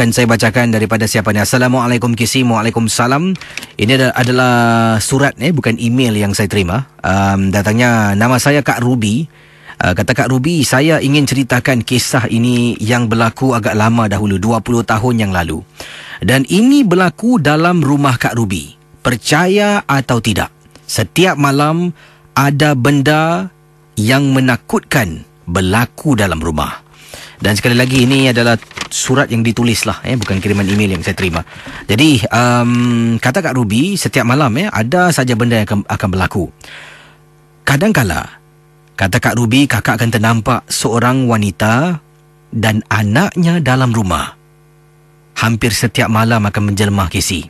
akan saya bacakan daripada siapa ni. Assalamualaikum Kisim, Waalaikumsalam. Ini adalah surat eh, bukan email yang saya terima. Um, datangnya nama saya Kak Ruby. Uh, kata Kak Ruby, saya ingin ceritakan kisah ini yang berlaku agak lama dahulu, 20 tahun yang lalu. Dan ini berlaku dalam rumah Kak Ruby. Percaya atau tidak, setiap malam ada benda yang menakutkan berlaku dalam rumah. Dan sekali lagi ini adalah surat yang ditulis lah eh? Bukan kiriman email yang saya terima Jadi um, kata Kak Ruby setiap malam eh, ada saja benda yang akan, akan berlaku Kadangkala kata Kak Ruby kakak akan ternampak seorang wanita dan anaknya dalam rumah Hampir setiap malam akan menjelma kisi.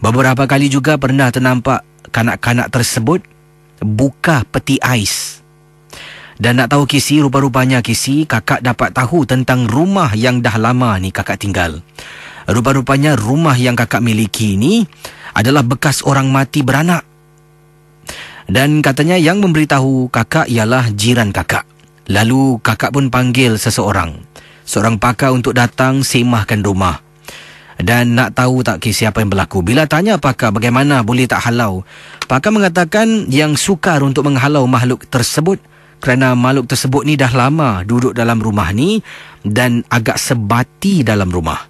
Beberapa kali juga pernah ternampak kanak-kanak tersebut buka peti ais dan nak tahu Kisi, rupa-rupanya Kisi, kakak dapat tahu tentang rumah yang dah lama ni kakak tinggal. Rupa-rupanya rumah yang kakak miliki ni adalah bekas orang mati beranak. Dan katanya yang memberitahu kakak ialah jiran kakak. Lalu kakak pun panggil seseorang. Seorang pakar untuk datang semahkan rumah. Dan nak tahu tak kisah apa yang berlaku? Bila tanya pakar bagaimana boleh tak halau? Pakar mengatakan yang sukar untuk menghalau makhluk tersebut kerana makhluk tersebut ni dah lama duduk dalam rumah ni dan agak sebati dalam rumah.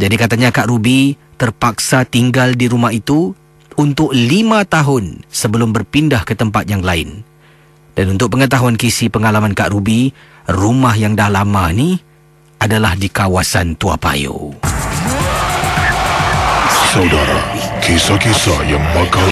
Jadi katanya Kak Ruby terpaksa tinggal di rumah itu untuk lima tahun sebelum berpindah ke tempat yang lain. Dan untuk pengetahuan kisi pengalaman Kak Ruby, rumah yang dah lama ni adalah di kawasan Tua Payo. Saudara, kisah-kisah yang bakal